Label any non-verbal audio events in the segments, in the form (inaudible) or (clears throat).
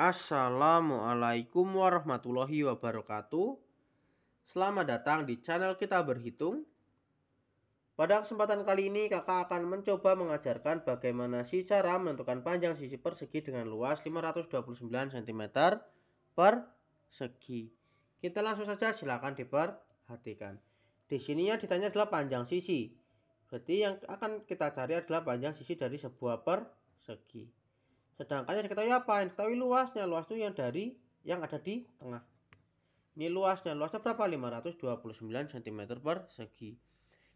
Assalamualaikum warahmatullahi wabarakatuh. Selamat datang di channel kita berhitung. Pada kesempatan kali ini kakak akan mencoba mengajarkan bagaimana sih cara menentukan panjang sisi persegi dengan luas 529 cm persegi. Kita langsung saja silakan diperhatikan. Di sini yang ditanya adalah panjang sisi. Berarti yang akan kita cari adalah panjang sisi dari sebuah persegi. Sedangkan yang diketahui apa? Yang diketahui luasnya. Luas itu yang dari yang ada di tengah. Ini luasnya. Luasnya berapa? 529 cm persegi.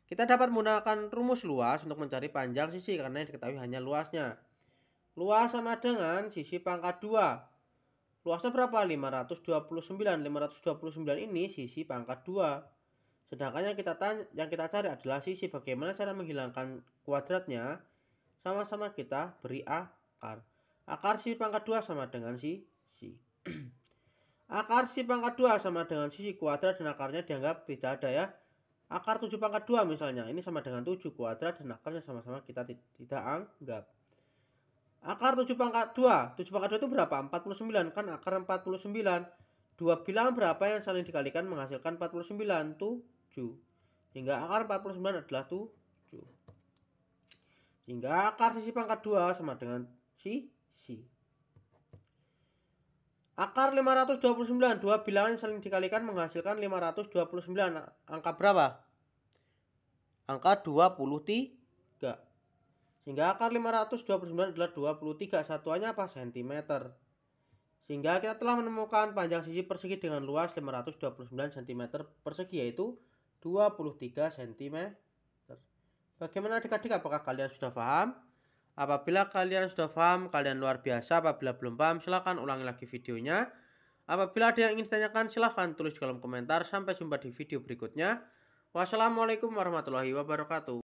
Kita dapat menggunakan rumus luas untuk mencari panjang sisi karena yang diketahui hanya luasnya. Luas sama dengan sisi pangkat 2. Luasnya berapa? 529. 529 ini sisi pangkat 2. Sedangkan yang kita tanya, yang kita cari adalah sisi bagaimana cara menghilangkan kuadratnya. Sama-sama kita beri akar. Akar sisi pangkat 2 sama dengan si si. (clears throat) akar sisi pangkat 2 sama dengan sisi kuadrat dan akarnya dianggap tidak ada ya. Akar 7 pangkat 2 misalnya, ini sama dengan 7 kuadrat dan akarnya sama-sama kita tidak anggap. Akar 7 pangkat 2, 7 pangkat 2 itu berapa? 49 kan akar 49. 2 bilangan berapa yang saling dikalikan menghasilkan 49? 7. Sehingga akar 49 adalah 7. Sehingga akar sisi pangkat 2 sama dengan si Si. Akar 529, dua bilangan yang saling dikalikan menghasilkan 529. Angka berapa? Angka 23. Sehingga akar 529 adalah 23. Satuannya apa? Sentimeter. Sehingga kita telah menemukan panjang sisi persegi dengan luas 529 cm persegi yaitu 23 cm. Bagaimana adik-adik apakah kalian sudah paham? Apabila kalian sudah paham, kalian luar biasa. Apabila belum paham, silahkan ulangi lagi videonya. Apabila ada yang ingin ditanyakan, silahkan tulis di kolom komentar. Sampai jumpa di video berikutnya. Wassalamualaikum warahmatullahi wabarakatuh.